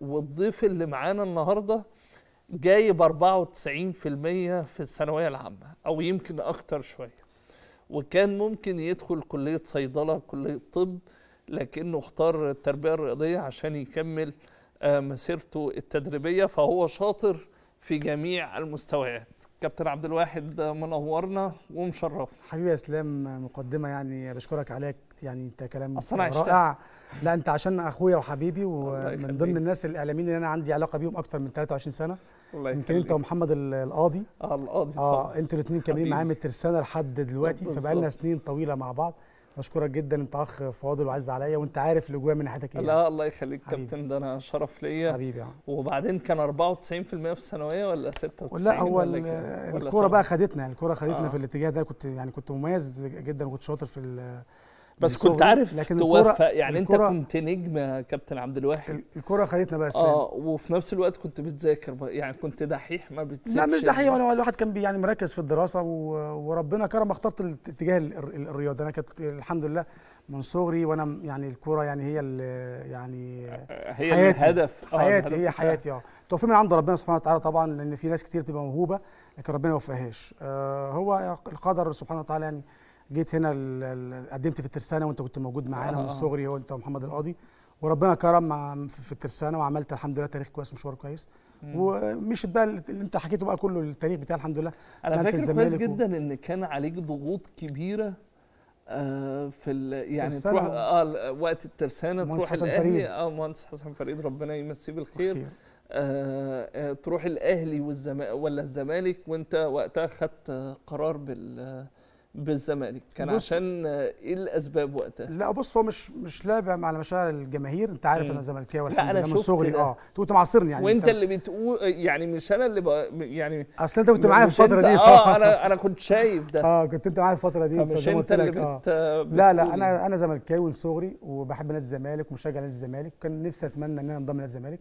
والضيف اللي معانا النهارده جايب 94% في الثانويه العامه او يمكن اكتر شويه وكان ممكن يدخل كليه صيدله كليه طب لكنه اختار التربيه الرياضيه عشان يكمل آه، مسيرته التدريبيه فهو شاطر في جميع المستويات كابتن عبد الواحد منورنا ومشرفنا حبيبي يا اسلام مقدمه يعني بشكرك عليك يعني انت كلام رائع لا انت عشان اخويا وحبيبي ومن ضمن الناس الاعلاميين اللي انا عندي علاقه بيهم اكتر من 23 سنه يمكن انت ومحمد القاضي اه القاضي اه انتوا الاثنين كاملين معايا من الترسانه لحد دلوقتي فبقالنا سنين طويله مع بعض بشكرك جدا انت اخ فاضل وعز عليا وانت عارف الاجواء من ناحيتك ايه لا الله يخليك يعني. كابتن ده انا شرف ليا حبيبي يعني. وبعدين كان 94% في الثانويه ولا 96 لا هو الكوره بقى خدتنا يعني الكوره خدتنا آه. في الاتجاه ده كنت يعني كنت مميز جدا وكنت شاطر في بس كنت عارف لكن توفق يعني انت كنت نجم يا كابتن عبد الواحد الكره خدتنا بقى اسلام اه وفي نفس الوقت كنت بتذاكر يعني كنت دحيح ما بتسيبش لا مش دحيح ولا الواحد كان يعني مركز في الدراسه وربنا كرم اخترت الاتجاه الرياضه انا كانت الحمد لله من صغري وانا يعني الكوره يعني هي يعني آه، هي حياتي الهدف آه، حياتي هي حياتي اه توفيق من عند ربنا سبحانه وتعالى طبعا لان في ناس كتير بتبقى موهوبه لكن ربنا ما وفقهاش آه هو القدر سبحانه وتعالى يعني جيت هنا قدمت في الترسانه وانت كنت موجود معانا آه، من آه. صغري وانت ومحمد القاضي وربنا كرم في الترسانه وعملت الحمد لله تاريخ كويس مشوار كويس ومشيت بقى اللي انت حكيته بقى كله التاريخ بتاع الحمد لله انا فاكر كويس جدا و... ان كان عليك ضغوط كبيره آه، في ال... يعني تروح اه وقت الترسانه تروح الاهلي اه مهندس حسن فريد ربنا يمسيه بالخير آه تروح الاهلي والزمالك ولا الزمالك وانت وقتها خدت قرار بال بالزمالك كان عشان آه، ايه الاسباب وقتها لا بص هو مش مش لابع مع مشاعر الجماهير انت عارف انا زملكاوي ولا انا من صغري اه انت كنت معاصرني يعني وانت اللي بتقول آه، يعني مش انا اللي بقى يعني اصل انت كنت معايا في الفتره دي اه انا انا كنت شايف ده اه كنت انت معايا في الفتره دي مش انت اللي آه. بت... آه. لا لا انا انا زملكاوي من صغري وبحب نادي الزمالك ومشجع نادي الزمالك كان نفسي اتمنى ان انا انضم لنادي الزمالك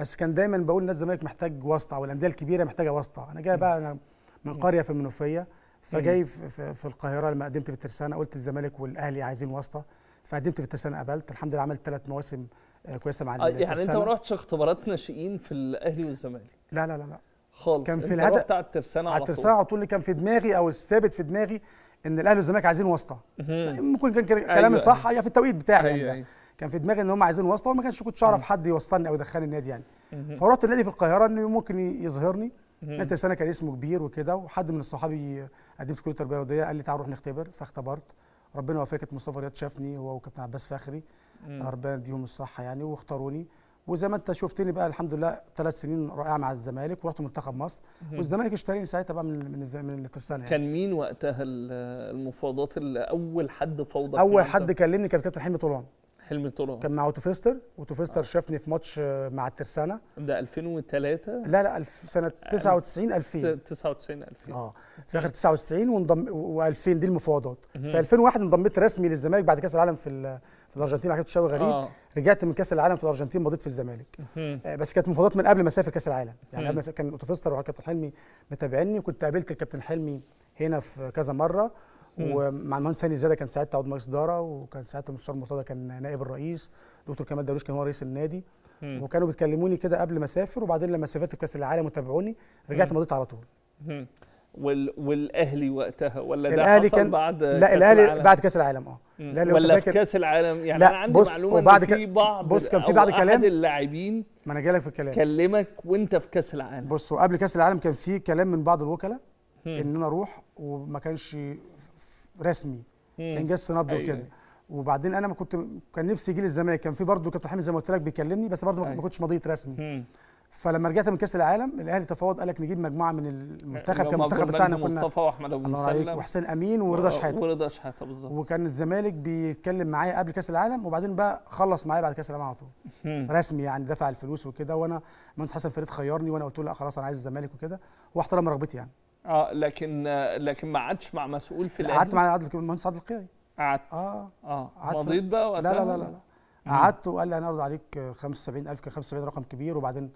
بس كان دايما بقول نادي الزمالك محتاج واسطه والانديه الكبيره محتاجه واسطه انا جاي بقى انا من قريه في المنوفيه فجاي في, في القاهره لما قدمت في الترسانه قلت الزمالك والاهلي عايزين واسطه فقدمت في الترسانه قبلت الحمد لله عملت ثلاث مواسم آه، كويسه مع آه، يعني الترسانه يعني انت ما رحتش اختبارات ناشئين في الاهلي والزمالك لا لا لا لا خالص كان في الهدف بتاع الترسانه على الترسانه على طول اللي كان في دماغي او الثابت في دماغي ان الاهلي والزمالك عايزين واسطه ممكن كان كلامي أيوة صح هي أيوة. أيوة، في التوقيت بتاعي يعني. أيوة يعني أيوة. كان في دماغي ان هم عايزين واسطه وما كانش كنتش اعرف حد يوصلني او يدخلني النادي يعني فرحت النادي في القاهره انه ممكن يظهرني انت سنه كان اسمه كبير وكده وحد من صحابي قديم في كليه التربيه الرياضيه قال لي تعال نروح نختبر فاختبرت ربنا وفقت مصطفى رياض شافني هو وكابتن عباس فخري ربنا يديهم الصحه يعني واختاروني وزي ما انت شفتني بقى الحمد لله ثلاث سنين رائعه مع الزمالك ورحت منتخب مصر والزمالك اشتريني ساعتها بقى من من من الترسانه يعني. كان مين وقتها المفاوضات اللي اول حد فوضى اول حد كلمني كان كابتن حلمي طولان حلمي طولان كان مع اوتو فيستر اوتو فيستر آه. شافني في ماتش آه، مع الترسانه ده 2003 لا لا الف سنه 99 2000 99 2000 اه في اخر 99 وانضم و2000 دي المفاوضات في 2001 انضميت رسمي للزمالك بعد كاس العالم في في الارجنتين كابتن شوي غريب آه. رجعت من كاس العالم في الارجنتين مضيت في الزمالك آه بس كانت مفاوضات من قبل ما اسافر كاس العالم يعني قبل كان اوتو فيستر وكابتن حلمي متابعيني وكنت قابلت الكابتن حلمي هنا في كذا مره ومع المهندس هاني زاده كان ساعتها عضو مجلس اداره وكان ساعتها المستشار مرتضى كان نائب الرئيس دكتور كمال درويش كان هو رئيس النادي مم. وكانوا بيكلموني كده قبل ما اسافر وبعدين لما سافرت كاس العالم وتابعوني رجعت مضيت على طول وال... والاهلي وقتها ولا ده حصل كان... بعد لا الاهلي بعد كاس العالم اه الاهلي ولا في كاس العالم يعني لا انا عندي بص معلومه وبعد في بعض بص كان في بعض كلام اللاعبين ما انا جالك في الكلام كلمك وانت في كاس العالم بص وقبل كاس العالم كان في كلام من بعض الوكلاء ان انا اروح وما كانش رسمي كان جس نبض أيوة. وكده أيوة. وبعدين انا ما كنت كان نفسي يجي لي الزمالك كان في برضه كابتن حامد زي ما قلت لك بيكلمني بس برضه أيوة. ما كنتش مضيت رسمي مم. فلما رجعت من كاس العالم الاهلي تفاوض قال لك نجيب مجموعه من المنتخب كان المنتخب بتاعنا كنا مصطفى واحمد ابو مسلم وحسين امين ورضا آه، شحاته ورضا شحاته بالظبط وكان الزمالك بيتكلم معايا قبل كاس العالم وبعدين بقى خلص معايا بعد كاس العالم على طول رسمي يعني دفع الفلوس وكده وانا مهندس حسن فريد خيرني وانا قلت له لا خلاص انا عايز الزمالك وكده واحترم رغبتي يعني اه لكن آه، لكن ما قعدتش مع مسؤول في الاهلي قعدت مع المهندس عادل القيعي قعدت اه اه مضيت بقى وقتها لا لا لا لا قعدت وقال لي هنعرض عليك 75000 كان 75 رقم كبير وبعدين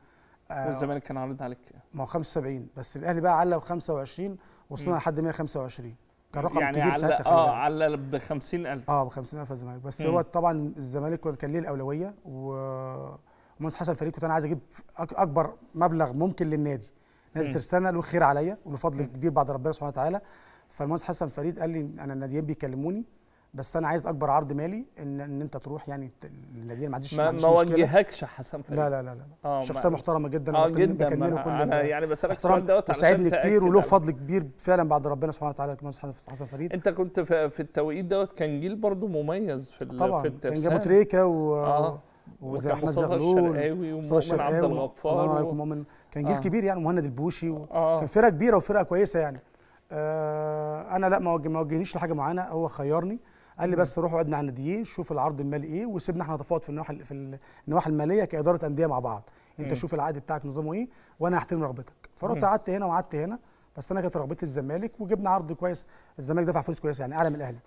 آه والزمالك كان عارض عليك ما هو 75 بس الاهلي بقى علق ب 25 وصلنا لحد 125 كان رقم يعني كبير ساعتها اه علق ب 50000 اه ب 50000 الزمالك بس هو طبعا الزمالك كان ليه الاولويه و ومهندس حسن فريد كنت انا عايز اجيب اكبر مبلغ ممكن للنادي نادي ترستانا له خير عليا وله فضل كبير بعد ربنا سبحانه وتعالى فالمهندس حسن فريد قال لي انا الناديين بيكلموني بس انا عايز اكبر عرض مالي ان ان انت تروح يعني الناديين ما عنديش ما, ما وجهكش حسن فريد لا لا لا, لا. اه، شخصيه محترمه جدا اه جدا كل انا يعني بسالك السؤال دوت وساعدني كتير وله فضل كبير فعلا بعد ربنا سبحانه وتعالى المهندس حسن فريد انت كنت في التوقيت دوت كان جيل برضه مميز في طبعا في كان جابوا تريكا و آه. وزي احمد زغلول الشرقاوي ومؤمن عبد الغفار كان جيل آه. كبير يعني مهند البوشي و... آه. كان فرقه كبيره وفرقه كويسه يعني آه انا لا ما وجهنيش لحاجه معينه هو خيرني قال لي بس روحوا قعدنا على الناديين شوف العرض المالي ايه وسيبنا احنا نتفاوض في النواحي في النواحي الماليه كاداره انديه مع بعض انت شوف العقد بتاعك نظامه ايه وانا هحترم رغبتك فرحت قعدت هنا وقعدت هنا بس انا كانت رغبتي الزمالك وجبنا عرض كويس الزمالك دفع فلوس كويسه يعني اعلى من الاهلي